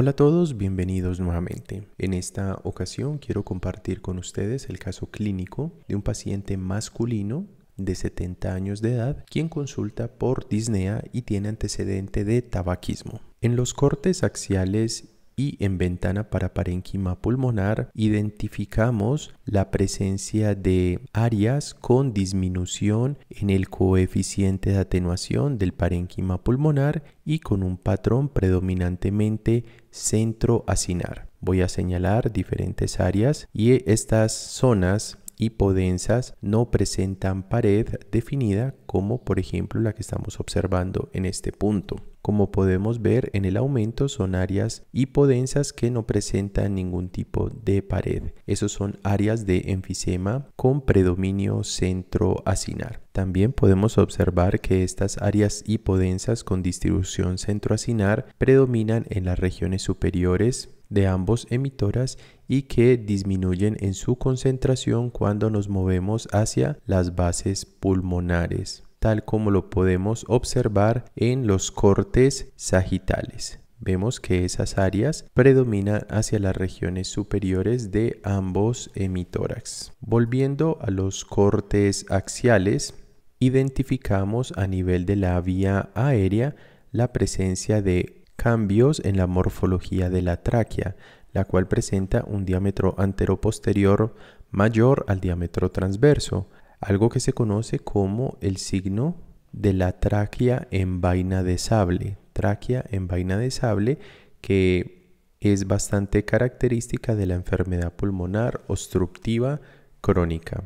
Hola a todos, bienvenidos nuevamente. En esta ocasión quiero compartir con ustedes el caso clínico de un paciente masculino de 70 años de edad, quien consulta por disnea y tiene antecedente de tabaquismo. En los cortes axiales y en ventana para parénquima pulmonar identificamos la presencia de áreas con disminución en el coeficiente de atenuación del parénquima pulmonar y con un patrón predominantemente centroacinar. Voy a señalar diferentes áreas y estas zonas hipodensas no presentan pared definida como por ejemplo la que estamos observando en este punto. Como podemos ver en el aumento son áreas hipodensas que no presentan ningún tipo de pared. Esos son áreas de enfisema con predominio centroacinar. También podemos observar que estas áreas hipodensas con distribución centroacinar predominan en las regiones superiores de ambos emitoras y que disminuyen en su concentración cuando nos movemos hacia las bases pulmonares tal como lo podemos observar en los cortes sagitales. Vemos que esas áreas predominan hacia las regiones superiores de ambos hemitórax. Volviendo a los cortes axiales, identificamos a nivel de la vía aérea la presencia de cambios en la morfología de la tráquea, la cual presenta un diámetro anteroposterior mayor al diámetro transverso, algo que se conoce como el signo de la tráquea en vaina de sable. Tráquea en vaina de sable que es bastante característica de la enfermedad pulmonar obstructiva crónica.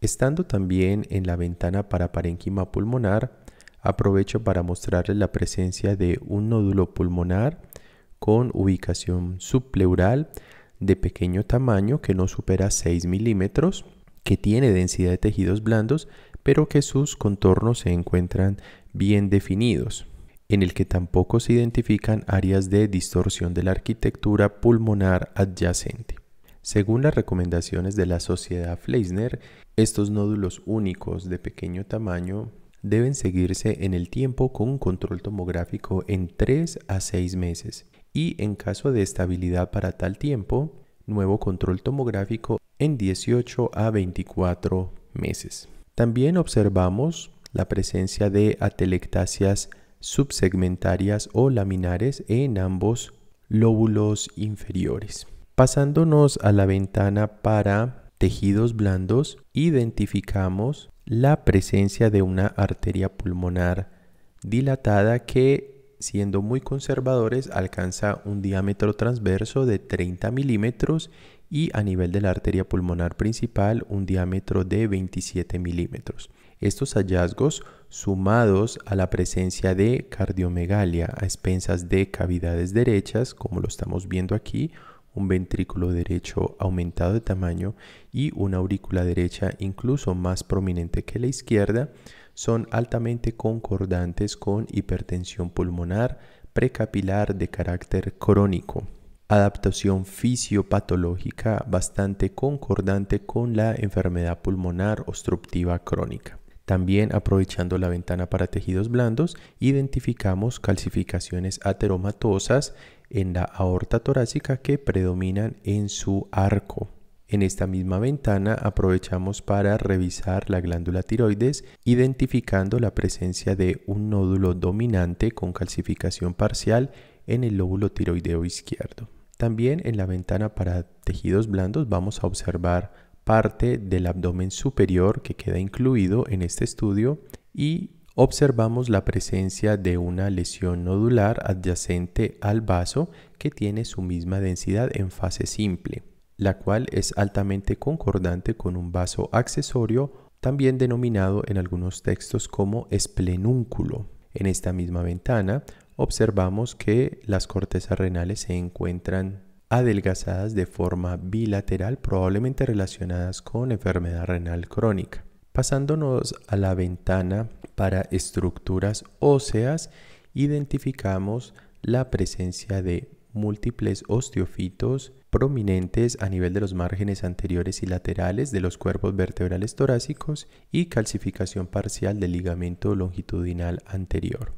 Estando también en la ventana para parénquima pulmonar, aprovecho para mostrarles la presencia de un nódulo pulmonar con ubicación subpleural de pequeño tamaño que no supera 6 milímetros que tiene densidad de tejidos blandos, pero que sus contornos se encuentran bien definidos, en el que tampoco se identifican áreas de distorsión de la arquitectura pulmonar adyacente. Según las recomendaciones de la Sociedad Fleisner, estos nódulos únicos de pequeño tamaño deben seguirse en el tiempo con un control tomográfico en 3 a 6 meses y en caso de estabilidad para tal tiempo, nuevo control tomográfico en 18 a 24 meses. También observamos la presencia de atelectasias subsegmentarias o laminares en ambos lóbulos inferiores. Pasándonos a la ventana para tejidos blandos, identificamos la presencia de una arteria pulmonar dilatada que, siendo muy conservadores, alcanza un diámetro transverso de 30 milímetros y a nivel de la arteria pulmonar principal un diámetro de 27 milímetros. Estos hallazgos, sumados a la presencia de cardiomegalia a expensas de cavidades derechas, como lo estamos viendo aquí, un ventrículo derecho aumentado de tamaño y una aurícula derecha incluso más prominente que la izquierda, son altamente concordantes con hipertensión pulmonar precapilar de carácter crónico, adaptación fisiopatológica bastante concordante con la enfermedad pulmonar obstructiva crónica. También aprovechando la ventana para tejidos blandos, identificamos calcificaciones ateromatosas en la aorta torácica que predominan en su arco. En esta misma ventana aprovechamos para revisar la glándula tiroides, identificando la presencia de un nódulo dominante con calcificación parcial en el lóbulo tiroideo izquierdo. También en la ventana para tejidos blandos vamos a observar parte del abdomen superior que queda incluido en este estudio y observamos la presencia de una lesión nodular adyacente al vaso que tiene su misma densidad en fase simple, la cual es altamente concordante con un vaso accesorio también denominado en algunos textos como esplenúnculo. En esta misma ventana observamos que las cortezas renales se encuentran adelgazadas de forma bilateral, probablemente relacionadas con enfermedad renal crónica. Pasándonos a la ventana para estructuras óseas, identificamos la presencia de múltiples osteofitos prominentes a nivel de los márgenes anteriores y laterales de los cuerpos vertebrales torácicos y calcificación parcial del ligamento longitudinal anterior.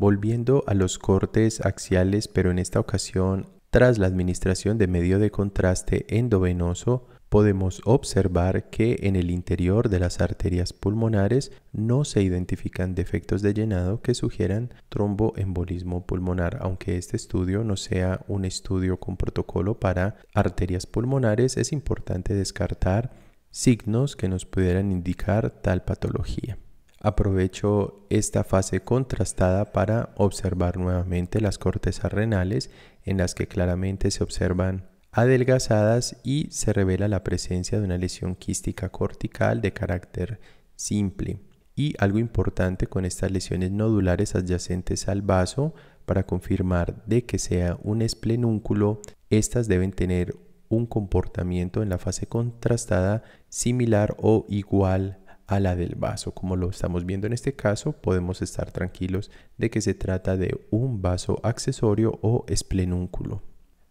Volviendo a los cortes axiales, pero en esta ocasión tras la administración de medio de contraste endovenoso, podemos observar que en el interior de las arterias pulmonares no se identifican defectos de llenado que sugieran tromboembolismo pulmonar, aunque este estudio no sea un estudio con protocolo para arterias pulmonares, es importante descartar signos que nos pudieran indicar tal patología. Aprovecho esta fase contrastada para observar nuevamente las cortes renales en las que claramente se observan adelgazadas y se revela la presencia de una lesión quística cortical de carácter simple. Y algo importante con estas lesiones nodulares adyacentes al vaso, para confirmar de que sea un esplenúnculo, estas deben tener un comportamiento en la fase contrastada similar o igual a la del vaso. Como lo estamos viendo en este caso, podemos estar tranquilos de que se trata de un vaso accesorio o esplenúnculo.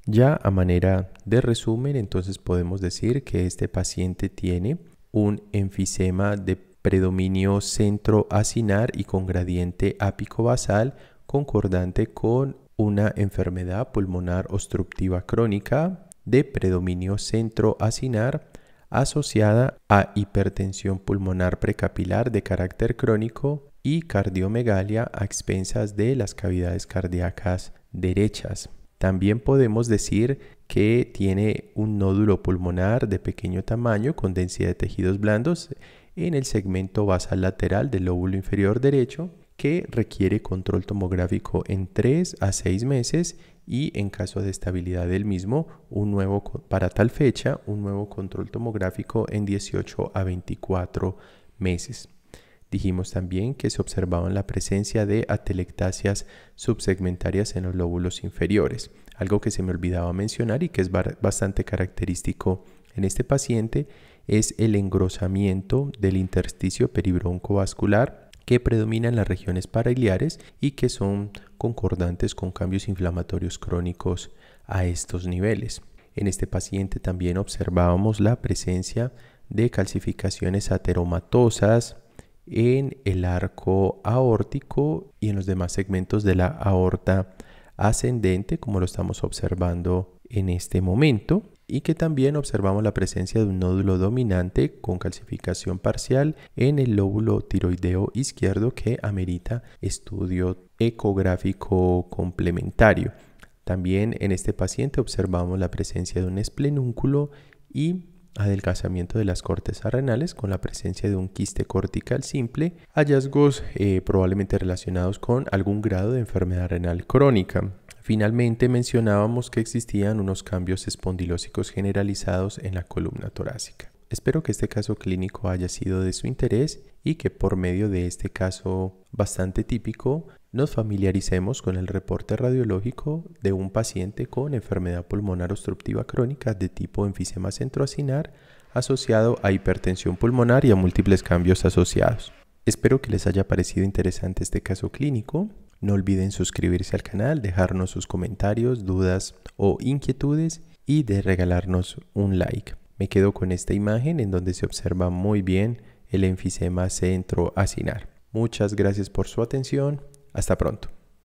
Ya a manera de resumen, entonces podemos decir que este paciente tiene un enfisema de predominio centroacinar y con gradiente ápico basal concordante con una enfermedad pulmonar obstructiva crónica de predominio centroacinar asociada a hipertensión pulmonar precapilar de carácter crónico y cardiomegalia a expensas de las cavidades cardíacas derechas. También podemos decir que tiene un nódulo pulmonar de pequeño tamaño con densidad de tejidos blandos en el segmento basal lateral del lóbulo inferior derecho que requiere control tomográfico en 3 a 6 meses y en caso de estabilidad del mismo, un nuevo, para tal fecha, un nuevo control tomográfico en 18 a 24 meses. Dijimos también que se observaban la presencia de atelectasias subsegmentarias en los lóbulos inferiores, algo que se me olvidaba mencionar y que es bastante característico en este paciente es el engrosamiento del intersticio peribroncovascular que predominan las regiones parailiares y que son concordantes con cambios inflamatorios crónicos a estos niveles. En este paciente también observábamos la presencia de calcificaciones ateromatosas en el arco aórtico y en los demás segmentos de la aorta ascendente, como lo estamos observando en este momento y que también observamos la presencia de un nódulo dominante con calcificación parcial en el lóbulo tiroideo izquierdo que amerita estudio ecográfico complementario. También en este paciente observamos la presencia de un esplenúnculo y adelgazamiento de las cortes renales con la presencia de un quiste cortical simple, hallazgos eh, probablemente relacionados con algún grado de enfermedad renal crónica. Finalmente mencionábamos que existían unos cambios espondilósicos generalizados en la columna torácica. Espero que este caso clínico haya sido de su interés y que por medio de este caso bastante típico nos familiaricemos con el reporte radiológico de un paciente con enfermedad pulmonar obstructiva crónica de tipo enfisema centroacinar asociado a hipertensión pulmonar y a múltiples cambios asociados. Espero que les haya parecido interesante este caso clínico no olviden suscribirse al canal, dejarnos sus comentarios, dudas o inquietudes y de regalarnos un like. Me quedo con esta imagen en donde se observa muy bien el enfisema acinar Muchas gracias por su atención. Hasta pronto.